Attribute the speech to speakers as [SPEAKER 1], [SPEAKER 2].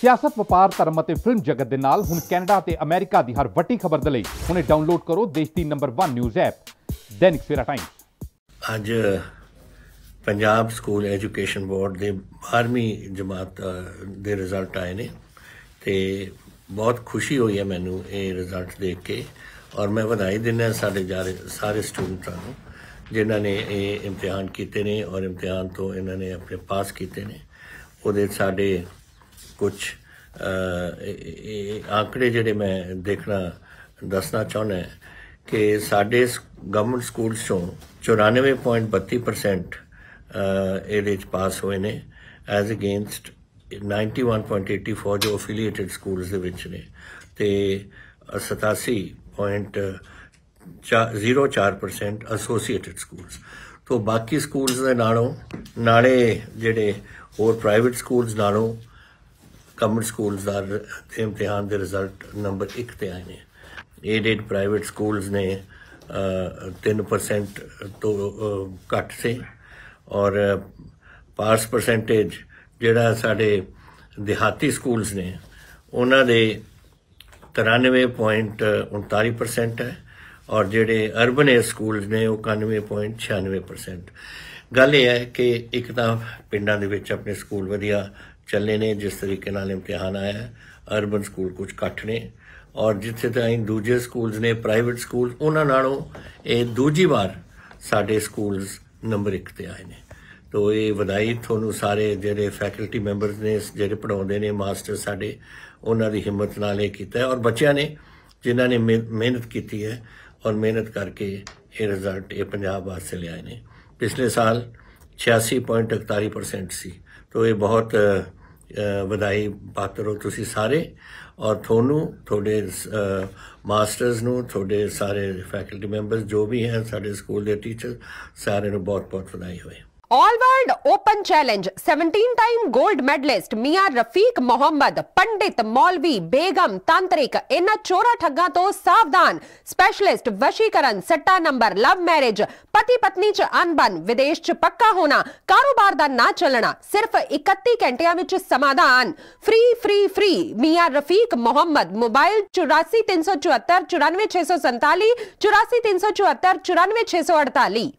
[SPEAKER 1] ਸਿਆਸਤ ਵਪਾਰ ਧਰਮ ਅਤੇ ਫਿਲਮ ਜਗਤ ਦੇ ਨਾਲ ਹੁਣ ਕੈਨੇਡਾ ਤੇ ਅਮਰੀਕਾ ਦੀ ਹਰ ਵੱਡੀ ਖਬਰ ਦੇ ਲਈ ਹੁਣੇ ਡਾਊਨਲੋਡ ਕਰੋ ਦੇਸ਼ ਦੀ number 1 news app Dainik Savera times ਅੱਜ ਪੰਜਾਬ ਸਕੂਲ ਐਜੂਕੇਸ਼ਨ ਬੋਰਡ ਦੇ 12ਵੀਂ ਜਮਾਤ ਦੇ ਰਿਜ਼ਲਟ ਆਏ ਨੇ ਤੇ ਬਹੁਤ ਖੁਸ਼ੀ ਹੋਈ ਹੈ ਮੈਨੂੰ ਇਹ ਰਿਜ਼ਲਟ ਦੇਖ ਕੇ ਔਰ ਮੈਂ ਵਧਾਈ ਦਿੰਦਾ ਸਾਡੇ ਸਾਰੇ ਸਟੂਡੈਂਟਾਂ ਨੂੰ ਜਿਨ੍ਹਾਂ ਨੇ ਇਹ ਇਮਤਿਹਾਨ ਕੀਤੇ ਨੇ ਔਰ ਇਮਤਿਹਾਨ ਤੋਂ ਇਹਨਾਂ ਨੇ ਆਪਣੇ ਪਾਸ ਕੀਤੇ ਨੇ ਉਹਦੇ ਸਾਡੇ ਕੁਝ ਆਂਕੜੇ ਜਿਹੜੇ ਮੈਂ ਦੇਖਣਾ ਦੱਸਣਾ ਚਾਹੁੰਦਾ ਕਿ ਸਾਡੇ ਗਵਰਨਮੈਂਟ ਸਕੂਲਸ ਚੋਂ 94.32% ਇਹਦੇ ਚ ਪਾਸ ਹੋਏ ਨੇ ਐਸ ਅਗੇਂਸਟ 91.84 ਜੋ ਅਫੀਲੀਏਟਡ ਸਕੂਲਸ ਦੇ ਵਿੱਚ ਨੇ ਤੇ 87.04% ਐਸੋਸੀਏਟਡ ਸਕੂਲਸ ਤੋਂ ਬਾਕੀ ਸਕੂਲਸ ਦੇ ਨਾਲੋਂ ਨਾਲੇ ਜਿਹੜੇ ਹੋਰ ਪ੍ਰਾਈਵੇਟ ਸਕੂਲਸ ਨਾਲੋਂ ਗਵਰਨਮੈਂਟ ਸਕੂਲਸ ਦਾ ਇਮਤਿਹਾਨ ਦੇ ਰਿਜ਼ਲਟ ਨੰਬਰ 1 ਤੇ ਆਏ ਨੇ ਏਡ ਪ੍ਰਾਈਵੇਟ ਸਕੂਲਸ ਨੇ 3% ਤੋਂ ਘੱਟ ਸੀ ਔਰ ਪਾਸ ਪਰਸੈਂਟੇਜ ਜਿਹੜਾ ਸਾਡੇ ਦਿਹਾਤੀ ਸਕੂਲਸ ਨੇ ਉਹਨਾਂ ਦੇ 93.39% ਹੈ ਔਰ ਜਿਹੜੇ ਅਰਬਨ ਸਕੂਲਸ ਨੇ ਉਹ 91.96% ਗੱਲ ਇਹ ਹੈ ਕਿ ਇੱਕ ਤਾਂ ਪਿੰਡਾਂ ਦੇ ਵਿੱਚ ਆਪਣੇ ਸਕੂਲ ਵਧੀਆ ਚੱਲੇ ਨੇ ਜਿਸ ਤਰੀਕੇ ਨਾਲ ਇਮਤਿਹਾਨ ਆਇਆ ਅਰਬਨ ਸਕੂਲ ਕੁਝ ਘੱਟ ਨੇ ਔਰ ਜਿੱਥੇ ਤਾਈਂ ਦੂਜੇ ਸਕੂਲਸ ਨੇ ਪ੍ਰਾਈਵੇਟ ਸਕੂਲ ਉਹਨਾਂ ਨਾਲੋਂ ਇਹ ਦੂਜੀ ਵਾਰ ਸਾਡੇ ਸਕੂਲਸ ਨੰਬਰ 1 ਤੇ ਆਏ ਨੇ ਤੋ ਇਹ ਵਧਾਈ ਤੁਹਾਨੂੰ ਸਾਰੇ ਜਿਹੜੇ ਫੈਕਲਟੀ ਮੈਂਬਰਸ ਨੇ ਜਿਹੜੇ ਪੜਾਉਂਦੇ ਨੇ ਮਾਸਟਰ ਸਾਡੇ ਉਹਨਾਂ ਦੀ ਹਿੰਮਤ ਨਾਲ ਇਹ ਕੀਤਾ ਔਰ ਬੱਚਿਆਂ ਨੇ ਜਿਨ੍ਹਾਂ ਨੇ ਮਿਹਨਤ ਕੀਤੀ ਹੈ ਔਰ ਮਿਹਨਤ ਕਰਕੇ ਇਹ ਰਿਜ਼ਲਟ ਇਹ ਪੰਜਾਬ ਵਾਸਤੇ ਲਿਆਏ ਨੇ ਪਿਛਲੇ ਸਾਲ 86.41% ਸੀ ਤੋਂ ਇਹ ਬਹੁਤ ਵਧਾਈ ਪਾਤਰ ਹੋ ਤੁਸੀਂ ਸਾਰੇ ਔਰ ਤੁਹਾਨੂੰ ਤੁਹਾਡੇ ਮਾਸਟਰਸ ਨੂੰ ਤੁਹਾਡੇ ਸਾਰੇ ਫੈਕਲਟੀ ਮੈਂਬਰਸ ਜੋ ਵੀ ਹੈ ਸਾਡੇ ਸਕੂਲ ਦੇ ਟੀਚਰ ਸਾਰੇ ਨੂੰ ਬਹੁਤ ਬਹੁਤ ਵਧਾਈ
[SPEAKER 2] ਹੋਵੇ all world open challenge 17 time gold medalist मियां रफीक मोहम्मद पंडित मौलवी बेगम तांत्रिक इन चोरा ठगा तो सावधान स्पेशलिस्ट वशीकरण सट्टा नंबर लव मैरिज पति पत्नी च अनबन विदेश च पक्का होना कारोबार का ना चलना सिर्फ 31 चौहत्तर चौरानवे ਸਮਾਧਾਨ सौ संताली चौरासी तीन सौ चौहत्तर चौरानवे 8434494647 सौ अड़ताली